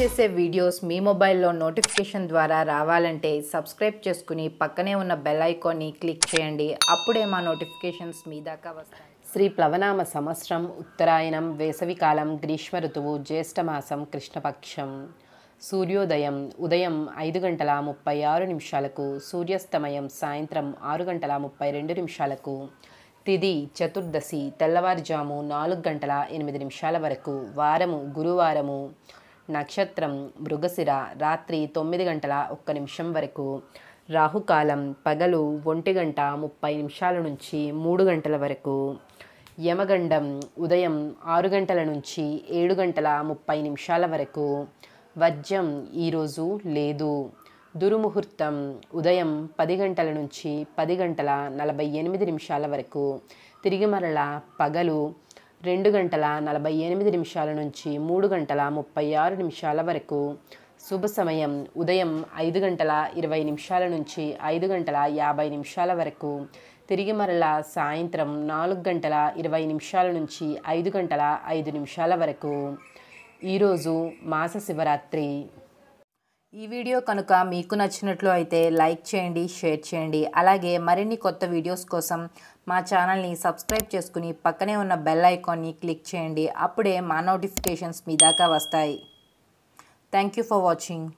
చేసే వీడియోస్ మీ మొబైల్లో నోటిఫికేషన్ ద్వారా రావాలంటే సబ్స్క్రైబ్ చేసుకుని పక్కనే ఉన్న బెల్ ఐకాన్ని క్లిక్ చేయండి అప్పుడే మా నోటిఫికేషన్స్ మీ దాకా వస్తాయి శ్రీ ప్లవనామ సంవత్సరం ఉత్తరాయణం వేసవికాలం గ్రీష్మ ఋతువు జ్యేష్ఠమాసం కృష్ణపక్షం సూర్యోదయం ఉదయం ఐదు గంటల ముప్పై ఆరు నిమిషాలకు సూర్యాస్తమయం సాయంత్రం ఆరు గంటల ముప్పై రెండు నిమిషాలకు తిది చతుర్దశి తెల్లవారుజాము నాలుగు గంటల ఎనిమిది నిమిషాల వరకు వారము గురువారము నక్షత్రం మృగశిర రాత్రి తొమ్మిది గంటల ఒక్క నిమిషం వరకు రాహుకాలం పగలు ఒంటి గంట ముప్పై నిమిషాల నుంచి మూడు గంటల వరకు యమగండం ఉదయం ఆరు గంటల నుంచి ఏడు గంటల ముప్పై నిమిషాల వరకు వజ్రం ఈరోజు లేదు దురుముహూర్తం ఉదయం పది గంటల నుంచి పది గంటల నలభై ఎనిమిది నిమిషాల వరకు తిరిగి మరల పగలు రెండు గంటల నలభై ఎనిమిది నిమిషాల నుంచి మూడు గంటల ముప్పై ఆరు నిమిషాల వరకు శుభ సమయం ఉదయం ఐదు గంటల ఇరవై నిమిషాల నుంచి ఐదు గంటల యాభై నిమిషాల వరకు తిరిగి మరలా సాయంత్రం నాలుగు గంటల ఇరవై నిమిషాల నుంచి ఐదు గంటల ఐదు నిమిషాల వరకు ఈరోజు మాస శివరాత్రి ఈ వీడియో కనుక మీకు నచ్చినట్లు అయితే లైక్ చేయండి షేర్ చేయండి అలాగే మరిన్ని కొత్త వీడియోస్ కోసం మా ఛానల్ని సబ్స్క్రైబ్ చేసుకుని పక్కనే ఉన్న బెల్ ఐకాన్ని క్లిక్ చేయండి అప్పుడే మా నోటిఫికేషన్స్ మీ దాకా వస్తాయి థ్యాంక్ ఫర్ వాచింగ్